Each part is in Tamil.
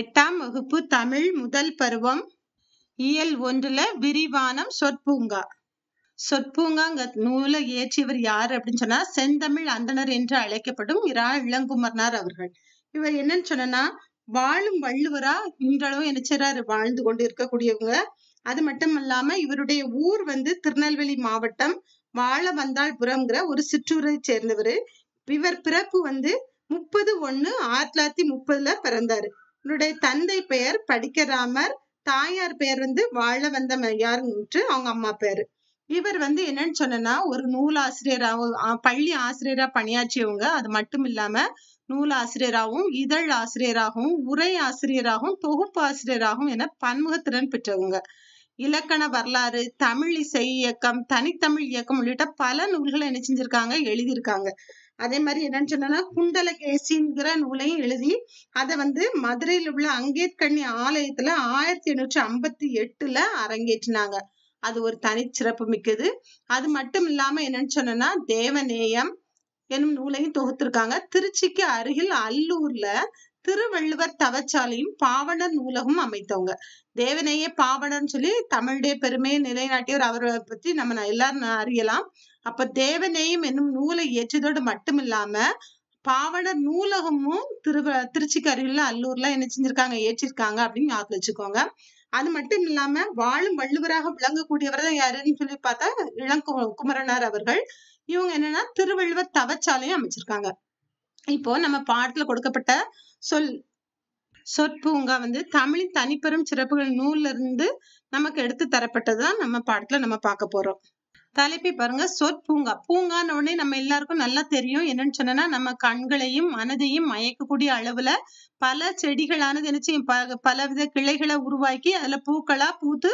எட்டாம் வகுப்பு தமிழ் முதல் பருவம் இயல் ஒன்றுல விரிவானம் சொற்பூங்கா சொற்பூங்காங்க நூலை இயற்றியவர் யார் அப்படின்னு சொன்னா செந்தமிழ் அந்தனர் என்று அழைக்கப்படும் இரா இளங்குமர்னார் அவர்கள் இவர் என்னன்னு சொன்னா வாழும் வள்ளுவரா இன்றளவும் நினைச்சாரு வாழ்ந்து கொண்டு இருக்கக்கூடியவங்க அது மட்டும் இல்லாம இவருடைய ஊர் வந்து திருநெல்வேலி மாவட்டம் வாழ வந்தாள் புறம்ங்கிற ஒரு சிற்றூரை சேர்ந்தவர் இவர் பிறப்பு வந்து முப்பது ஒண்ணு ஆயிரத்தி தொள்ளாயிரத்தி முப்பதுல பிறந்தாரு இவருடைய தந்தை பெயர் படிக்கராமர் தாயார் பெயர் வந்து வாழ வந்த மையார் அவங்க அம்மா பேரு இவர் வந்து என்னன்னு சொன்னா ஒரு நூலாசிரியராகவும் பள்ளி ஆசிரியரா பணியாற்றியவங்க அது மட்டும் இல்லாம நூலாசிரியராகவும் இதழ் ஆசிரியராகவும் உரை ஆசிரியராகவும் தொகுப்பு ஆசிரியராகவும் என பன்முகத்திறன் பெற்றவங்க இலக்கண வரலாறு தமிழ் இசை இயக்கம் தனித்தமிழ் இயக்கம் உள்ளிட்ட பல நூல்களை என்ன செஞ்சிருக்காங்க எழுதியிருக்காங்க அதே மாதிரி என்னன்னு சொன்னா குண்டலகேசிங்கிற நூலையும் எழுதி அதை வந்து மதுரையில் உள்ள அங்கேத்கண்ணி ஆலயத்துல ஆயிரத்தி எண்ணூற்றி ஐம்பத்தி எட்டுல அரங்கேற்றினாங்க அது ஒரு தனிச்சிறப்பு மிக்கது அது மட்டும் இல்லாம என்னன்னு சொன்னா தேவநேயம் என்னும் நூலையும் தொகுத்திருக்காங்க திருச்சிக்கு அருகில் அல்லூர்ல திருவள்ளுவர் தவச்சாலையும் பாவணர் நூலகமும் அமைத்தவங்க தேவனையே பாவணர்னு சொல்லி தமிழுடைய பெருமையை நிலைநாட்டியவர் அவரை பத்தி நம்ம எல்லாரும் அறியலாம் அப்ப தேவநேயம் என்னும் நூலை இயற்றதோடு மட்டும் இல்லாம பாவணர் நூலகமும் திரு திருச்சிக்கு அருகில் அல்லூர்ல என்ன செஞ்சிருக்காங்க ஏற்றிருக்காங்க அப்படின்னு ஞாபகம் வச்சுக்கோங்க அது மட்டும் இல்லாம வாழும் வள்ளுவராக விளங்கக்கூடியவர் தான் யாருன்னு சொல்லி பார்த்தா இளங்கு குமரனார் அவர்கள் இவங்க என்னன்னா திருவள்ளுவர் தவச்சாலையும் அமைச்சிருக்காங்க இப்போ நம்ம பாடத்துல கொடுக்கப்பட்ட சொல் சொற்பூங்கா வந்து தமிழின் தனிப்பெரும் சிறப்புகள் நூல்ல இருந்து நமக்கு எடுத்து தரப்பட்டதுதான் நம்ம பாடத்துல நம்ம பார்க்க போறோம் தலைப்பி பாருங்க சொற்பூங்கா பூங்கான உடனே நம்ம எல்லாருக்கும் நல்லா தெரியும் என்னன்னு சொன்னன்னா நம்ம கண்களையும் மனதையும் மயக்கக்கூடிய அளவுல பல செடிகளானது என்ன செய்யும் பலவித கிளைகளை உருவாக்கி அதுல பூக்களா பூத்து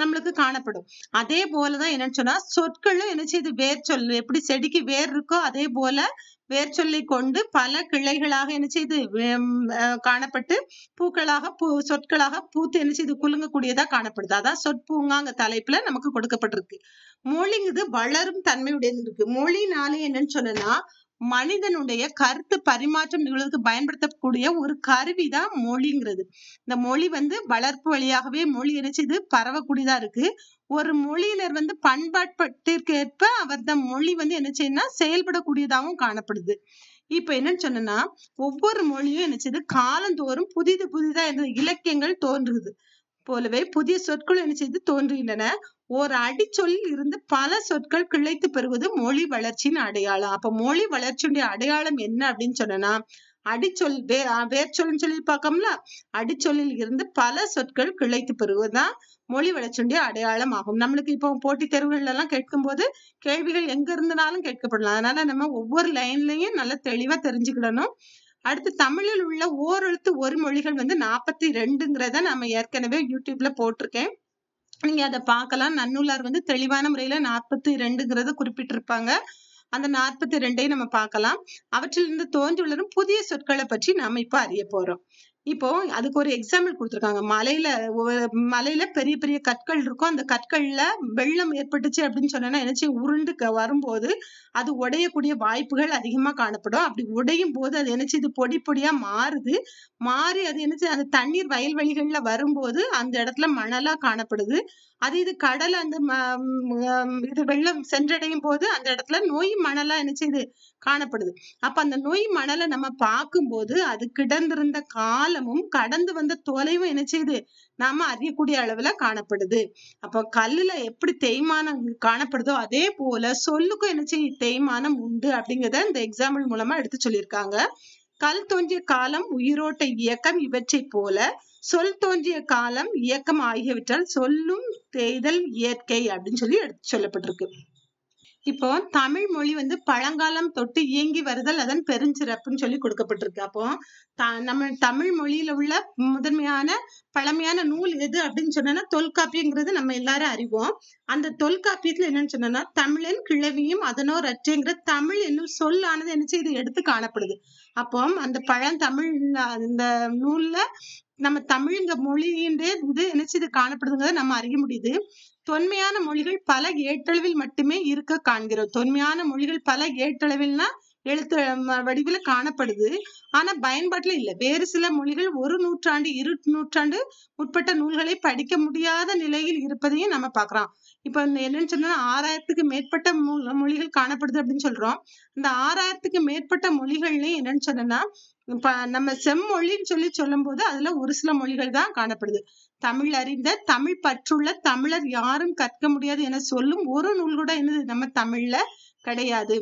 நம்மளுக்கு காணப்படும் அதே போலதான் என்னன்னு சொன்னா சொற்களும் என்ன செய்யுது வேர் சொல் எப்படி செடிக்கு வேர் இருக்கோ அதே போல வேர் சொல்லை கொண்டு பல கிளைகளாக என்ன செய்து காணப்பட்டு பூக்களாக பூ சொற்களாக பூத்து என்ன செய்து குலுங்கக்கூடியதா காணப்படுது அதான் சொற்பூங்காங்க தலைப்புல நமக்கு கொடுக்கப்பட்டிருக்கு மொழிங்குது வளரும் தன்மையுடையது இருக்கு மொழினாலே என்னன்னு சொன்னா மனிதனுடைய கருத்து பரிமாற்றம் நிகழ்வதற்கு பயன்படுத்தக்கூடிய ஒரு கருவி தான் மொழிங்கிறது இந்த மொழி வந்து வளர்ப்பு வழியாகவே மொழி இணைச்சது பரவக்கூடியதா இருக்கு ஒரு மொழியினர் வந்து பண்பாட்டிற்கேற்ப அவர் தம் மொழி வந்து என்ன செய்யணும்னா செயல்படக்கூடியதாகவும் காணப்படுது இப்ப என்னன்னு சொன்னோம்னா ஒவ்வொரு மொழியும் என்ன செய்யுது காலந்தோறும் புதிது புதிதா இந்த இலக்கியங்கள் தோன்றுது போலவே புதிய சொற்கள் என்ன செய்து தோன்றுகின்றன ஒரு அடிச்சொல்லில் இருந்து பல சொற்கள் கிளைத்து பெறுவது மொழி வளர்ச்சியின் அடையாளம் அப்ப மொழி வளர்ச்சியுடைய அடையாளம் என்ன அப்படின்னு சொன்னா அடிச்சொல் வே சொல்லு சொல்லி பார்க்கோம்ல அடிச்சொல்லில் இருந்து பல சொற்கள் கிளைத்து பெறுவதுதான் மொழி வளர்ச்சியுடைய அடையாளம் ஆகும் நம்மளுக்கு இப்போ போட்டித் தேர்வுகள் எல்லாம் போது கேள்விகள் எங்க இருந்தனாலும் கேட்கப்படலாம் அதனால நம்ம ஒவ்வொரு லைன்லயும் நல்லா தெளிவா தெரிஞ்சுக்கிடணும் அடுத்து தமிழில் உள்ள ஓரெழுத்து ஒரு மொழிகள் வந்து நாற்பத்தி ரெண்டுங்கிறத நம்ம ஏற்கனவே யூடியூப்ல போட்டிருக்கேன் நீங்க அதை பார்க்கலாம் நன்னூலார் வந்து தெளிவான முறையில நாற்பத்தி ரெண்டுங்கிறத குறிப்பிட்டிருப்பாங்க அந்த நாற்பத்தி ரெண்டையும் நம்ம பார்க்கலாம் அவற்றிலிருந்து தோன்றிவளரும் புதிய சொற்களை பற்றி நாம இப்ப அறிய போறோம் இப்போ அதுக்கு ஒரு எக்ஸாம்பிள் கொடுத்துருக்காங்க மலையில மலையில பெரிய பெரிய கற்கள் இருக்கும் அந்த கற்கள்ல வெள்ளம் ஏற்பட்டுச்சு அப்படின்னு சொன்னேன்னா என்னச்சு உருண்டு வரும்போது அது உடையக்கூடிய வாய்ப்புகள் அதிகமா காணப்படும் அப்படி உடையும் போது அது என்னச்சு இது பொடி பொடியா மாறுது மாறி அது என்னச்சு அந்த தண்ணீர் வயல்வெளிகள்ல வரும்போது அந்த இடத்துல மணலா காணப்படுது அது இது கடல் அந்த இது வெள்ளம் சென்றடையும் போது அந்த இடத்துல நோய் மணலா என்னச்சு இது காணப்படுது அப்ப அந்த நோய் மணலை நம்ம பார்க்கும்போது அது கிடந்திருந்த கால காலமும் கடந்து வந்த தொலைவும் என்ன செய்யுது நாம அறியக்கூடிய அளவுல காணப்படுது அப்ப கல்லுல எப்படி தேய்மானம் காணப்படுதோ அதே போல சொல்லுக்கும் என்ன செய்யும் தேய்மானம் உண்டு அப்படிங்கிறத இந்த எக்ஸாம்பிள் மூலமா எடுத்து சொல்லியிருக்காங்க கல் தோன்றிய காலம் உயிரோட்ட இயக்கம் இவற்றை போல சொல் தோன்றிய காலம் இயக்கம் ஆகியவற்றால் சொல்லும் தேய்தல் இயற்கை அப்படின்னு சொல்லி எடுத்து சொல்லப்பட்டிருக்கு இப்போ தமிழ் மொழி வந்து பழங்காலம் தொட்டு இயங்கி வருதல் அதன் பெருஞ்சிறப்புன்னு சொல்லி கொடுக்கப்பட்டிருக்கு அப்போ நம்ம தமிழ் மொழியில உள்ள முதன்மையான பழமையான நூல் எது அப்படின்னு சொன்னா தொல்காப்பியங்கிறது நம்ம எல்லாரும் அறிவோம் அந்த தொல்காப்பியத்துல என்னன்னு சொன்னா தமிழன் கிழவியும் அதனோ ரற்றேங்கிற தமிழ் என்னும் சொல்லானது என்ன செய்து எடுத்து காணப்படுது அப்போ அந்த தமிழ் அந்த நூல்ல நம்ம தமிழ்ங்க மொழியின்றே இது என்ன இது காணப்படுதுங்கிறத நம்ம அறிய முடியுது தொன்மையான மொழிகள் பல ஏற்றளவில் மட்டுமே இருக்க காண்கிறோம் தொன்மையான மொழிகள் பல ஏற்றளவில்னா எழுத்து வடிவில் காணப்படுது ஆனா பயன்பாட்டுல இல்லை வேறு சில மொழிகள் ஒரு நூற்றாண்டு இரு நூற்றாண்டு உட்பட்ட நூல்களை படிக்க முடியாத நிலையில் இருப்பதையும் நம்ம பார்க்கிறோம் இப்ப என்னன்னு சொன்னா ஆறாயிரத்துக்கு மேற்பட்ட மொழிகள் காணப்படுது அப்படின்னு சொல்றோம் இந்த ஆறாயிரத்துக்கு மேற்பட்ட மொழிகள்லயும் என்னன்னு சொன்னா நம்ம செம்மொழின்னு சொல்லி சொல்லும் போது அதுல ஒரு சில மொழிகள் தான் காணப்படுது தமிழ் அறிந்த தமிழ் பற்றுள்ள தமிழர் யாரும் கற்க முடியாது என சொல்லும் ஒரு நூல் கூட என்னது நம்ம தமிழ்ல கிடையாது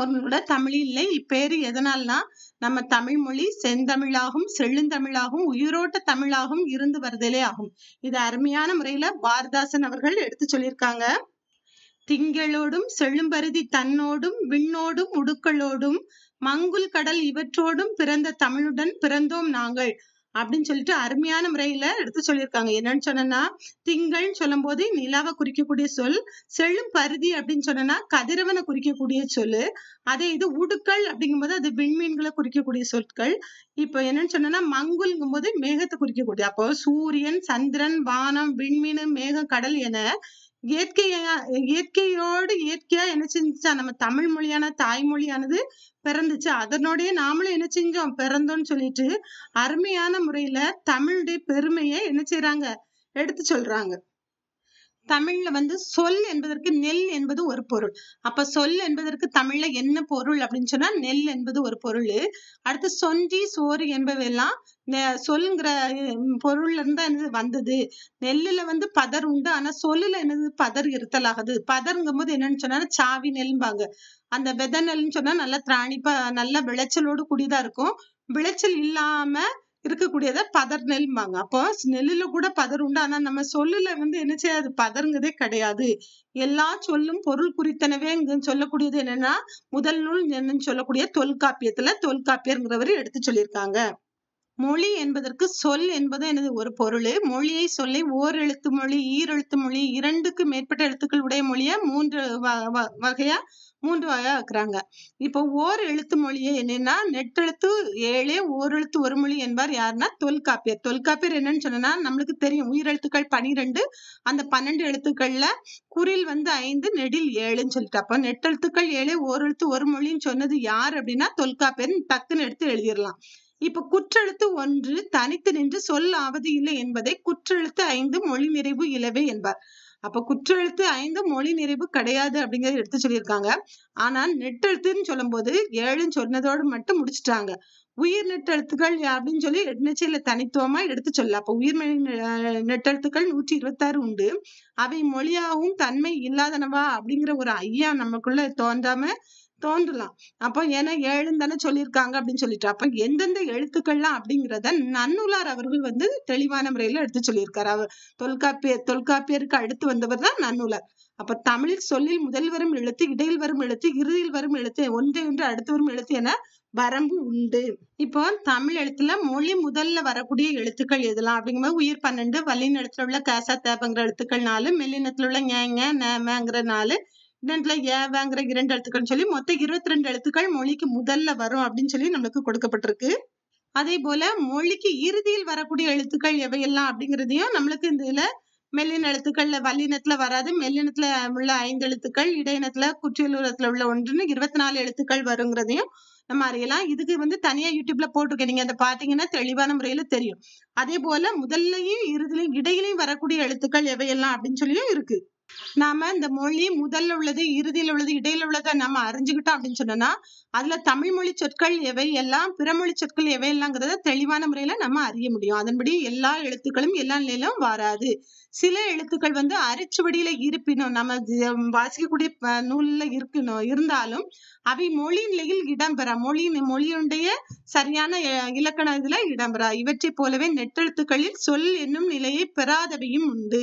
ஒரு நூல் கூட தமிழ் இல்லை இப்பேரு எதனால்னா நம்ம தமிழ் மொழி செந்தமிழாகவும் செழுந்தமிழாகவும் உயிரோட்ட தமிழாகவும் இருந்து வருதலே ஆகும் இது அருமையான முறையில பாரதாசன் அவர்கள் எடுத்து சொல்லியிருக்காங்க திங்களோடும் செழும்பருதி தன்னோடும் விண்ணோடும் உடுக்களோடும் மங்குல் கடல் இவற்றோடும் பிறந்த தமிழுடன் பிறந்தோம் நாங்கள் அப்படின்னு சொல்லிட்டு அருமையான முறையில எடுத்து சொல்லியிருக்காங்க என்னன்னு சொன்னா திங்கள்னு சொல்லும் போது நிலாவை குறிக்கக்கூடிய சொல் செல்லும் பருதி அப்படின்னு சொன்னா கதிரவனை குறிக்கக்கூடிய சொல்லு அதே இது உடுக்கள் அப்படிங்கும் போது அது விண்மீன்களை குறிக்கக்கூடிய சொற்கள் இப்ப என்னன்னு சொன்னா மங்குல்ங்கும் போது மேகத்தை குறிக்கக்கூடிய அப்போ சூரியன் சந்திரன் வானம் விண்மீன் மேகம் கடல் என இயற்கையா இயற்கையோடு இயற்கையா என்ன செஞ்சுச்சா நம்ம தமிழ் மொழியான தாய்மொழியானது பிறந்துச்சு அதனோடய நாமளும் என்ன செஞ்சோம் பிறந்தோம்னு சொல்லிட்டு அருமையான முறையில தமிழுடைய பெருமையை என்ன செய்யறாங்க எடுத்து சொல்றாங்க தமிழ்ல வந்து சொல் என்பதற்கு நெல் என்பது ஒரு பொருள் அப்ப சொல் என்பதற்கு தமிழ்ல என்ன பொருள் அப்படின்னு சொன்னா நெல் என்பது ஒரு பொருள் அடுத்து சொஞ்சி சோறு என்பவையெல்லாம் சொல்லுங்கிற பொருள்ல இருந்தா என்னது வந்தது நெல்லுல வந்து பதர் உண்டு ஆனா சொல்லுல என்னது பதர் இருத்தல் ஆகுது பதருங்கும் போது என்னன்னு சொன்னா சாவி நெல்பாங்க அந்த வெத நெல்னு சொன்னா நல்லா திராணிப்பா நல்ல விளைச்சலோடு கூடியதா இருக்கும் விளைச்சல் இல்லாம இருக்கக்கூடியத பதர் நெல்மாங்க அப்போ நெல்லுல கூட பதர் உண்டு ஆனா நம்ம சொல்லுல வந்து என்ன செய்யாது பதருங்கிறதே கிடையாது எல்லா சொல்லும் பொருள் குறித்தனவே இங்க சொல்லக்கூடியது என்னன்னா முதல் நூல் என்னன்னு சொல்லக்கூடிய தொல்காப்பியத்துல தொல்காப்பியர்ங்கிறவரு எடுத்து சொல்லியிருக்காங்க மொழி என்பதற்கு சொல் என்பது எனது ஒரு பொருள் மொழியை சொல்லி ஓர் எழுத்து மொழி ஈரெழுத்து மொழி இரண்டுக்கு மேற்பட்ட எழுத்துக்கள் உடைய மொழியை மூன்று வகையா மூன்று வகையா ஆக்குறாங்க இப்போ ஓர் எழுத்து மொழியை என்னன்னா நெட்டெழுத்து ஏழே ஓர் எழுத்து ஒரு மொழி என்பார் யாருன்னா தொல்காப்பியர் தொல்காப்பியர் என்னன்னு சொன்னா நம்மளுக்கு தெரியும் உயிரெழுத்துக்கள் பனிரெண்டு அந்த பன்னெண்டு எழுத்துக்கள்ல குரில் வந்து ஐந்து நெடில் ஏழுன்னு சொல்லிட்டு அப்போ நெட்டெழுத்துக்கள் ஏழே ஓர் எழுத்து ஒரு மொழின்னு சொன்னது யார் அப்படின்னா தொல்காப்பியர் டக்குன்னு எடுத்து எழுதிடலாம் இப்ப குற்றெழுத்து ஒன்று தனித்து நின்று சொல்லாவது இல்லை என்பதை குற்றெழுத்து ஐந்து மொழி நிறைவு இலவே என்பார் அப்ப குற்றெழுத்து ஐந்து மொழி நிறைவு கிடையாது அப்படிங்கறத எடுத்து சொல்லியிருக்காங்க ஆனா நெட்டெழுத்துன்னு சொல்லும் போது ஏழுன்னு சொன்னதோடு மட்டும் முடிச்சுட்டாங்க உயிர் நெட்டெழுத்துக்கள் அப்படின்னு சொல்லி நெச்சில தனித்துவமா எடுத்து சொல்லலாம் அப்ப உயிர் நெட்டெழுத்துக்கள் நூற்றி இருபத்தாறு உண்டு அவை மொழியாகவும் தன்மை இல்லாதனவா அப்படிங்கிற ஒரு ஐயா நமக்குள்ள தோன்றாம தோன்றலாம் அப்போ ஏன்னா ஏழுன்னு தானே சொல்லியிருக்காங்க அப்படின்னு சொல்லிட்டு அப்ப எந்தெந்த எழுத்துக்கள்லாம் அப்படிங்கிறத நன்னுலார் அவர்கள் வந்து தெளிவான முறையில எடுத்து சொல்லியிருக்காரு அவர் தொல்காப்பிய தொல்காப்பியருக்கு அடுத்து வந்தவர் தான் நன்னுலார் அப்ப தமிழ் சொல்லில் முதல் வரும் எழுத்து இடையில் வரும் எழுத்து இறுதியில் வரும் எழுத்து ஒன்றை ஒன்று அடுத்து வரும் எழுத்து என வரம்பு உண்டு இப்போ தமிழ் எழுத்துல மொழி முதல்ல வரக்கூடிய எழுத்துக்கள் எதுலாம் அப்படிங்கும்போது உயிர் பன்னெண்டு வல்லினத்துல உள்ள கேசா தேபங்கிற எழுத்துக்கள் நாலு மெல்லினத்துல உள்ள ஞேங்க நேமங்கிற நாலு ரெண்டுல ஏ வாங்குற இரண்டு எழுத்துக்கள்னு சொல்லி மொத்தம் இருபத்தி ரெண்டு எழுத்துக்கள் மொழிக்கு முதல்ல வரும் அப்படின்னு சொல்லி நம்மளுக்கு கொடுக்கப்பட்டிருக்கு அதே போல மொழிக்கு இறுதியில் வரக்கூடிய எழுத்துக்கள் எவையெல்லாம் அப்படிங்கிறதையும் நம்மளுக்கு இந்த இதுல மெல்லின எழுத்துக்கள்ல வல்லினத்துல வராது மெல்லினத்துல உள்ள ஐந்து எழுத்துக்கள் இடையினத்துல குற்றியலூரத்துல உள்ள ஒன்றுன்னு இருபத்தி நாலு எழுத்துக்கள் வருங்கிறதையும் நம்ம அறியலாம் இதுக்கு வந்து தனியா யூடியூப்ல போட்டிருக்கேன் நீங்க அதை பாத்தீங்கன்னா தெளிவான முறையில தெரியும் அதே போல முதல்லயும் இறுதிலையும் இடையிலையும் வரக்கூடிய எழுத்துக்கள் எவையெல்லாம் அப்படின்னு சொல்லியும் இருக்கு நாம இந்த மொழி முதல்ல உள்ளது இறுதியில் உள்ளது இடையில உள்ளதை நம்ம அறிஞ்சுக்கிட்டோம் அப்படின்னு சொன்னோம்னா அதுல தமிழ் மொழி சொற்கள் எவை எல்லாம் மொழி சொற்கள் எவை எல்லாம்ங்கிறதை தெளிவான முறையில நம்ம அறிய முடியும் அதன்படி எல்லா எழுத்துக்களும் எல்லா நிலையிலும் வராது சில எழுத்துக்கள் வந்து அரைச்சுவடியில இருப்பினும் நம்ம வாசிக்கக்கூடிய நூல்ல இருக்கணும் இருந்தாலும் அவை மொழி நிலையில் இடம்பெற மொழி மொழியுடைய சரியான இலக்கண இதுல இடம்பெற இவற்றை போலவே நெட்டெழுத்துக்களில் சொல் என்னும் நிலையை பெறாதவையும் உண்டு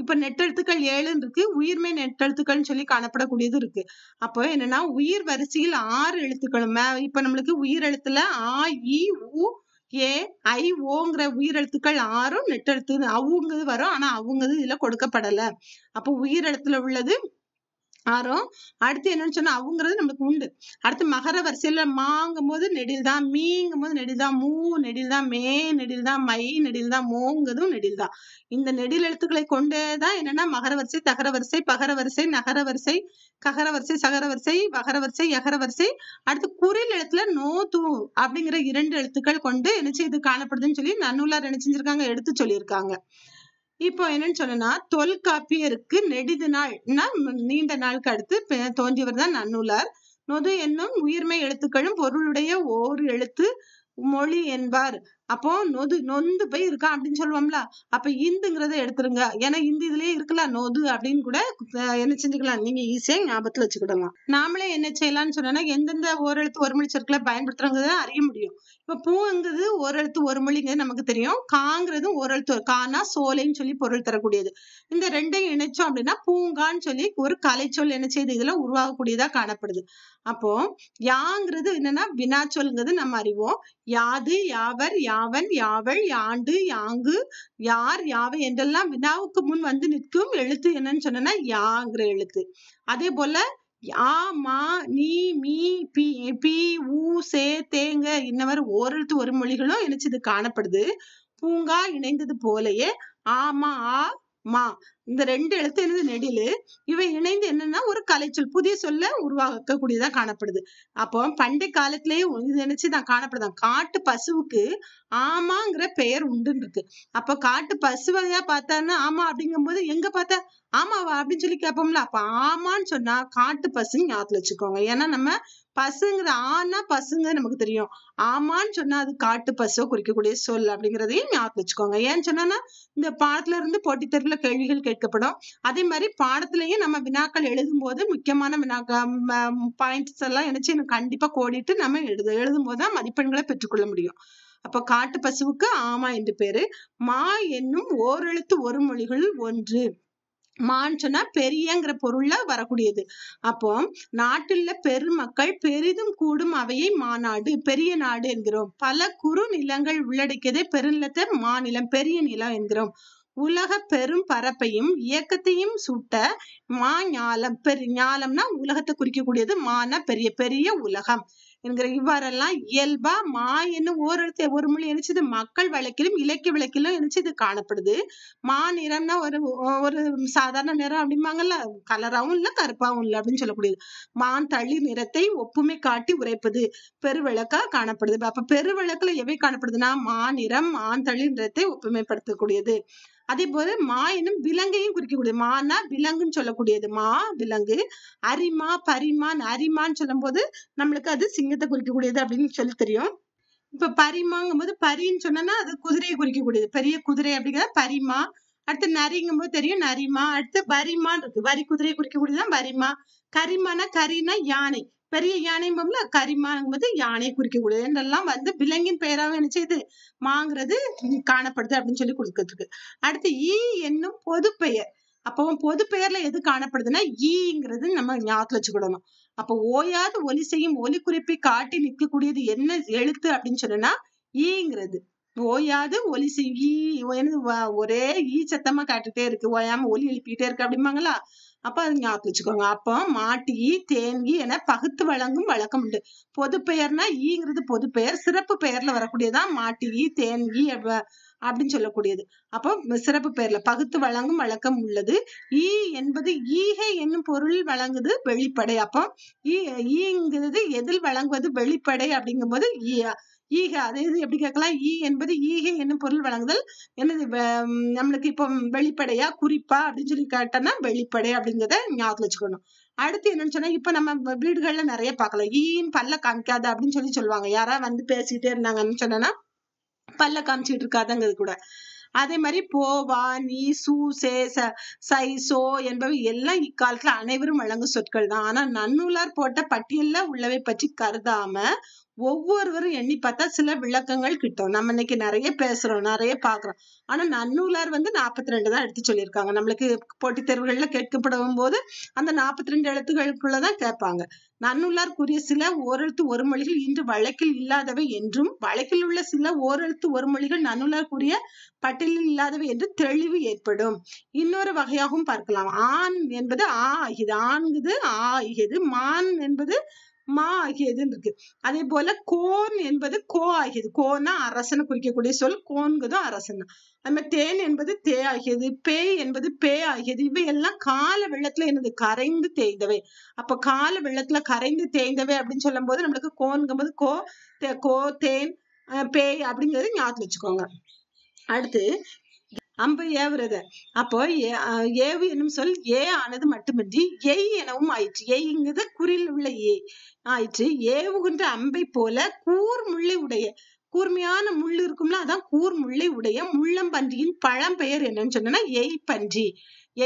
இப்ப நெட்டெழுத்துக்கள் ஏழுன்னு இருக்கு உயிர்மை நெட்டெழுத்துக்கள்னு சொல்லி காணப்படக்கூடியது இருக்கு அப்போ என்னன்னா உயிர் வரிசையில் ஆறு எழுத்துக்களும் இப்ப நம்மளுக்கு உயிர் எழுத்துல ஆ இ உ ஏ ஐ ஓங்கிற உயிரெழுத்துக்கள் ஆறும் நெட்டெழுத்து அவங்கிறது வரும் ஆனா அவங்கது இதுல கொடுக்கப்படல அப்போ உயிரெழுத்துல உள்ளது ஆறும் அடுத்து என்னன்னு சொன்னா அவங்கிறது நம்மளுக்கு உண்டு அடுத்து மகர வரிசையில மாங்கும் போது நெடில் தான் மீங்கும் போது நெடில் தான் மூ நெடில் தான் மே நெடில் தான் மை நெடில் தான் மோங்கிறதும் நெடில் தான் இந்த நெடில் எழுத்துக்களை கொண்டே தான் என்னன்னா மகர வரிசை தகர வரிசை பகர வரிசை நகர வரிசை ககர வரிசை சகர வரிசை வகர வரிசை எகர வரிசை அடுத்து குறில் எழுத்துல நோ தூ அப்படிங்கிற இரண்டு எழுத்துக்கள் கொண்டு என்ன செய்து காணப்படுதுன்னு சொல்லி நன்னூலார் என்ன செஞ்சிருக்காங்க எடுத்து சொல்லியிருக்காங்க இப்போ என்னன்னு சொன்னா தொல்காப்பியருக்கு நெடிது நாள்னா நீண்ட நாளுக்கு அடுத்து தோன்றியவர் தான் நன்னூலார் நொது என்னும் உயிர்மெய் எழுத்துக்களும் பொருளுடைய ஓர் எழுத்து மொழி என்பார் அப்போ நொது நொந்து போய் இருக்கான் அப்படின்னு சொல்லுவோம்ல அப்ப இந்துங்கிறத எடுத்துருங்க ஏன்னா இந்து இதுலயே இருக்கலாம் நொது அப்படின்னு கூட என்ன செஞ்சுக்கலாம் நீங்க ஈஸியா ஞாபகத்துல வச்சுக்கிடலாம் நாமளே என்ன செய்யலாம்னு சொன்னா எந்தெந்த ஒரு ஒரு மொழி சொற்களை பயன்படுத்துறோங்கிறத அறிய முடியும் இப்ப பூங்கிறது ஒரு எழுத்து ஒரு மொழிங்கிறது நமக்கு தெரியும் காங்கிறதும் ஒரு எழுத்து கானா சோலைன்னு சொல்லி பொருள் தரக்கூடியது இந்த ரெண்டையும் இணைச்சோம் அப்படின்னா பூங்கான்னு சொல்லி ஒரு கலைச்சொல் என்ன செய்யுது இதுல உருவாகக்கூடியதா காணப்படுது அப்போ யாங்கிறது என்னன்னா வினாச்சொல்ங்கிறது நம்ம அறிவோம் யாது யாவர் யா யாவன் யாவள் யாண்டு யாங்கு யார் யாவை என்றெல்லாம் வினாவுக்கு முன் வந்து நிற்கும் எழுத்து என்னன்னு சொன்னா யாங்கிற எழுத்து அதே போல ஆ மா நீ மீ பி பி ஊ சே தேங்க இன்னவர் ஓரெழுத்து ஒரு மொழிகளும் இணைச்சது காணப்படுது பூங்கா இணைந்தது போலயே ஆமா ஆ மா இந்த ரெண்டு எழுத்து என்னது நெடிலு இவை இணைந்து என்னன்னா ஒரு கலைச்சொல் புதிய சொல்ல உருவாக்கக்கூடியதா காணப்படுது அப்போ பண்டை காலத்திலேயே இது நினைச்சுதான் காணப்படுதான் காட்டு பசுவுக்கு ஆமாங்கிற பெயர் உண்டுன்னு இருக்கு அப்ப காட்டு வகையா பார்த்தான்னா ஆமா போது எங்க பார்த்தா ஆமாவா அப்படின்னு சொல்லி கேட்போம்ல அப்ப ஆமான்னு சொன்னா காட்டு பசுன்னு ஞாபகத்துல வச்சுக்கோங்க ஏன்னா நம்ம பசுங்கிற ஆனா பசுங்க நமக்கு தெரியும் ஆமான்னு சொன்னா அது காட்டு பசுவை குறிக்கக்கூடிய சொல் அப்படிங்கிறதையும் ஞாபகம் வச்சுக்கோங்க ஏன்னு சொன்னா இந்த பாடத்துல இருந்து போட்டித் தெருவில் கேள்விகள் கேட்டு கேட்கப்படும் அதே மாதிரி பாடத்திலையும் நம்ம வினாக்கள் எழுதும் போது முக்கியமான வினாக்க பாயிண்ட்ஸ் எல்லாம் நினைச்சு எனக்கு கண்டிப்பா கோடிட்டு நம்ம எழுது எழுதும் போதுதான் மதிப்பெண்களை பெற்றுக்கொள்ள முடியும் அப்ப காட்டு பசுவுக்கு ஆமா என்று பேரு மா என்னும் ஓரெழுத்து ஒரு மொழிகள் ஒன்று மான்னு சொன்னா பெரியங்கிற பொருள்ல வரக்கூடியது அப்போ நாட்டில் பெருமக்கள் பெரிதும் கூடும் அவையை மாநாடு பெரிய நாடு என்கிறோம் பல குறு நிலங்கள் உள்ளடக்கியதே பெருநிலத்தை மாநிலம் பெரிய நிலம் என்கிறோம் உலக பெரும் பரப்பையும் இயக்கத்தையும் சுட்ட மா ஞாலம் பெரு ஞாலம்னா உலகத்தை குறிக்கக்கூடியது மானா பெரிய பெரிய உலகம் என்கிற இவ்வாறெல்லாம் இயல்பா மா என்னும் ஓரெழுத்து ஒரு மொழி எரிச்சது மக்கள் வழக்கிலும் இலக்கிய விளக்கிலும் இது காணப்படுது மா நிறம்னா ஒரு ஒரு சாதாரண நிறம் அப்படிம்பாங்கல்ல கலராவும் இல்லை கருப்பாவும் இல்லை அப்படின்னு சொல்லக்கூடியது மான் தள்ளி நிறத்தை ஒப்புமை காட்டி உரைப்பது பெருவிளக்கா காணப்படுது அப்ப பெருவிளக்குல எவை காணப்படுதுன்னா மா நிறம் மான் தள்ளி நிறத்தை ஒப்புமைப்படுத்தக்கூடியது அதே போல மா எனும் விலங்கையும் குறிக்கக்கூடியது மானா விலங்குன்னு சொல்லக்கூடியது மா விலங்கு அரிமா பரிமான் அரிமான்னு சொல்லும் போது நம்மளுக்கு அது சிங்கத்தை குறிக்கக்கூடியது அப்படின்னு சொல்லி தெரியும் இப்ப பரிமாங்கும் போது பரின்னு சொன்னோம்னா அது குதிரையை குறிக்கக்கூடியது பெரிய குதிரை அப்படிங்கிறத பரிமா அடுத்து நரிங்கும் போது தெரியும் நரிமா அடுத்து வரிமான் இருக்கு வரி குதிரையை குறிக்கக்கூடியதுதான் வரிமா கரிமான்னா கரினா யானை பெரிய கரிமான் கரிமாங்கும்போது யானையை குறிக்கக்கூடிய என்றெல்லாம் வந்து விலங்கின் பெயராக நினைச்சது மாங்கிறது காணப்படுது அப்படின்னு சொல்லி கொடுத்துருக்கு அடுத்து ஈ என்னும் பொது பெயர் அப்போ பொது பெயர்ல எது காணப்படுதுன்னா ஈங்கிறது நம்ம ஞாபகத்துல வச்சுக்கிடணும் அப்போ ஓயாது ஒலி செய்யும் ஒலி குறிப்பை காட்டி நிற்கக்கூடியது என்ன எழுத்து அப்படின்னு சொன்னா ஈங்கிறது ஓயாது ஒலி ஈ ஒரே ஈ சத்தமா காட்டுட்டே இருக்கு ஓயாம ஒலி எழுப்பிட்டே இருக்கு அப்படிம்பாங்களா அப்ப அது ஞாபகம் வச்சுக்கோங்க அப்போ மாட்டி தேன்கி என பகுத்து வழங்கும் வழக்கம் உண்டு பொது பெயர்னா ஈங்கிறது பொது பெயர் சிறப்பு பெயர்ல வரக்கூடியதான் மாட்டி தேன்கி அப்படின்னு சொல்லக்கூடியது அப்போ சிறப்பு பெயர்ல பகுத்து வழங்கும் வழக்கம் உள்ளது ஈ என்பது ஈகை என்னும் பொருள் வழங்குது வெளிப்படை அப்போ ஈங்கிறது எதில் வழங்குவது வெளிப்படை அப்படிங்கும்போது ஈ ஈக அதாவது எப்படி கேட்கலாம் ஈ என்பது ஈகை என்னும் பொருள் வழங்குதல் என்னது நம்மளுக்கு இப்போ வெளிப்படையா குறிப்பா அப்படின்னு சொல்லி கேட்டோம்னா வெளிப்படை அப்படிங்கிறத ஞாபகம் வச்சுக்கணும் அடுத்து என்னன்னு சொன்னா இப்ப நம்ம வீடுகள்ல நிறைய பார்க்கலாம் ஈயும் பல்ல காமிக்காத அப்படின்னு சொல்லி சொல்லுவாங்க யாரா வந்து பேசிட்டே இருந்தாங்கன்னு சொன்னா பல்ல காமிச்சுட்டு இருக்காதுங்கிறது கூட அதே மாதிரி போ வா நீ சூசே சே சை சோ என்பவை எல்லாம் இக்காலத்துல அனைவரும் வழங்கும் சொற்கள் தான் ஆனா நன்னூலார் போட்ட பட்டியல்ல உள்ளவை பற்றி கருதாம ஒவ்வொருவரும் எண்ணி பார்த்தா சில விளக்கங்கள் கிட்டோம் நம்ம இன்னைக்கு நிறைய பேசுறோம் நிறைய பாக்குறோம் ஆனா நன்னூலார் வந்து நாற்பத்தி ரெண்டு தான் எடுத்து சொல்லியிருக்காங்க நம்மளுக்கு போட்டித் தேர்வுகள்ல கேட்கப்படும் போது அந்த நாற்பத்தி ரெண்டு எழுத்துகளுக்குள்ளதான் கேட்பாங்க நன்னூலார்க்குரிய சில ஓரெழுத்து ஒரு மொழிகள் இன்று வழக்கில் இல்லாதவை என்றும் வழக்கில் உள்ள சில ஓரெழுத்து ஒரு மொழிகள் நன்னூலார்க்குரிய பட்டியலில் இல்லாதவை என்று தெளிவு ஏற்படும் இன்னொரு வகையாகவும் பார்க்கலாம் ஆண் என்பது ஆ ஆகியது ஆண்குது ஆ ஆகியது மான் என்பது மா ஆகியதுன்னு இருக்கு அதே போல கோன் என்பது கோ ஆகியது கோனா அரசனை குறிக்கக்கூடிய சொல் கோன்கிறதும் அரசன் தான் மாதிரி தேன் என்பது தே ஆகியது பேய் என்பது பே ஆகியது இவை எல்லாம் கால வெள்ளத்துல என்னது கரைந்து தேய்ந்தவை அப்ப கால வெள்ளத்துல கரைந்து தேய்ந்தவை அப்படின்னு சொல்லும் போது நம்மளுக்கு கோன்கும்போது கோ கோ தேன் பேய் அப்படிங்கிறது ஞாபகம் வச்சுக்கோங்க அடுத்து அம்பு ஏவுறத அப்போ ஏவு என்னும் சொல் ஏ ஆனது மட்டுமின்றி எய் எனவும் ஆயிற்று எய்ங்கிறது குறில் உள்ள ஏ ஆயிற்று ஏவுகின்ற அம்பை போல கூர் முள்ளை உடைய கூர்மையான முள் இருக்கும்ல அதான் கூர் முள்ளை உடைய முள்ளம்பன்றியின் பழம்பெயர் என்னன்னு சொன்னா எய் பன்றி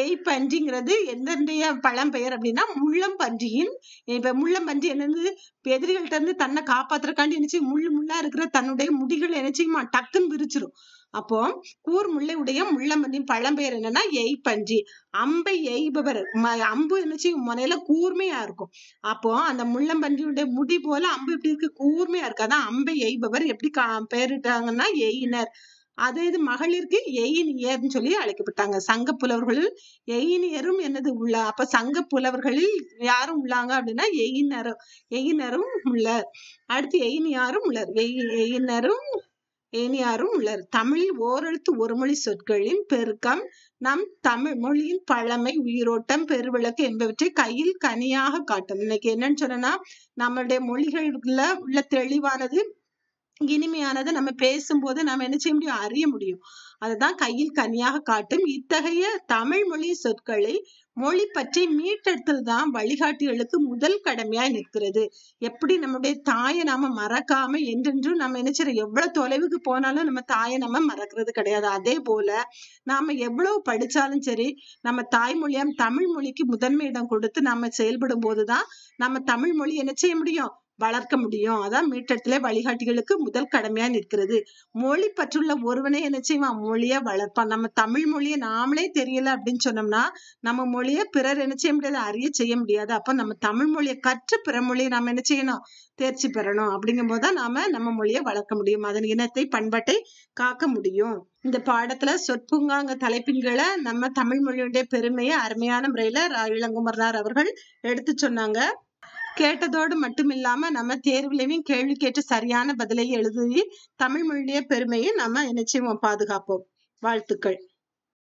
எய் பன்றிங்கிறது எந்தெந்தைய பழம்பெயர் அப்படின்னா முள்ளம்பன்றியின் இப்ப முள்ளம்பன்றி என்னது எதிரிகள்ட்ட இருந்து தன்னை காப்பாத்துறக்காண்டி நினைச்சு முள் முள்ளா இருக்கிற தன்னுடைய முடிகள் நினைச்சுமா டக்குன்னு விரிச்சிரும் அப்போ கூர் முல்லை உடைய முள்ளம்பதி பழம்பெயர் என்னன்னா எய்ப்பஞ்சி அம்பை எய்பவர் அம்பு என்னச்சு முனையில கூர்மையா இருக்கும் அப்போ அந்த முள்ளம்பன்றியுடைய முடி போல அம்பு எப்படி இருக்கு கூர்மையா இருக்கு அதான் அம்பை எய்பவர் எப்படி பெயரிட்டாங்கன்னா எயினர் அதே இது மகளிருக்கு எயினியர்னு சொல்லி அழைக்கப்பட்டாங்க சங்க புலவர்களில் எயினியரும் என்னது உள்ள அப்ப சங்க புலவர்களில் யாரும் உள்ளாங்க அப்படின்னா எயினரும் எயினரும் உள்ளார் அடுத்து எயினியாரும் உள்ளார் எயினரும் ஏனியாரும் உள்ளார் தமிழில் ஓரெழுத்து ஒருமொழி சொற்களின் பெருக்கம் நம் தமிழ் மொழியின் பழமை உயிரோட்டம் பெருவிளக்கு என்பவற்றை கையில் கனியாக காட்டும் இன்னைக்கு என்னன்னு சொன்னா நம்மளுடைய மொழிகள்ல உள்ள தெளிவானது இனிமையானதை நம்ம பேசும்போது நம்ம என்ன செய்ய முடியும் அறிய முடியும் அதுதான் கையில் கனியாக காட்டும் இத்தகைய தமிழ் மொழி சொற்களை மொழி பற்றி மீட்டெடுத்தல் தான் வழிகாட்டிகளுக்கு முதல் கடமையாய் நிற்கிறது எப்படி நம்முடைய தாயை நாம மறக்காம என்றென்றும் நம்ம நினைச்சிடும் எவ்வளவு தொலைவுக்கு போனாலும் நம்ம தாயை நம்ம மறக்கிறது கிடையாது அதே போல நாம எவ்வளவு படிச்சாலும் சரி நம்ம தாய்மொழியாம் தமிழ் மொழிக்கு முதன்மை இடம் கொடுத்து நாம செயல்படும் போதுதான் நம்ம தமிழ் மொழி என்ன செய்ய முடியும் வளர்க்க முடியும் அதான் மீட்டத்திலே வழிகாட்டிகளுக்கு முதல் கடமையா நிற்கிறது மொழி பற்றுள்ள ஒருவனே என்ன செய்வான் மொழிய வளர்ப்பான் நம்ம தமிழ் மொழியை நாமளே தெரியல அப்படின்னு சொன்னோம்னா நம்ம மொழிய பிறர் என்ன செய்ய முடியாது அறிய செய்ய முடியாது அப்ப நம்ம தமிழ் மொழியை கற்று பிற மொழியை நாம என்ன செய்யணும் தேர்ச்சி பெறணும் அப்படிங்கும் போதுதான் நாம நம்ம மொழியை வளர்க்க முடியும் அதன் இனத்தை பண்பாட்டை காக்க முடியும் இந்த பாடத்துல சொற்பூங்காங்க தலைப்பின்களை நம்ம தமிழ் மொழியுடைய பெருமையை அருமையான முறையில இளங்குமர்னார் அவர்கள் எடுத்து சொன்னாங்க கேட்டதோடு மட்டுமில்லாம நம்ம தேர்வுலையும் கேள்வி கேட்டு சரியான பதிலை எழுதி தமிழ் மொழிய பெருமையை நம்ம என்ன செய்வோம் பாதுகாப்போம் வாழ்த்துக்கள்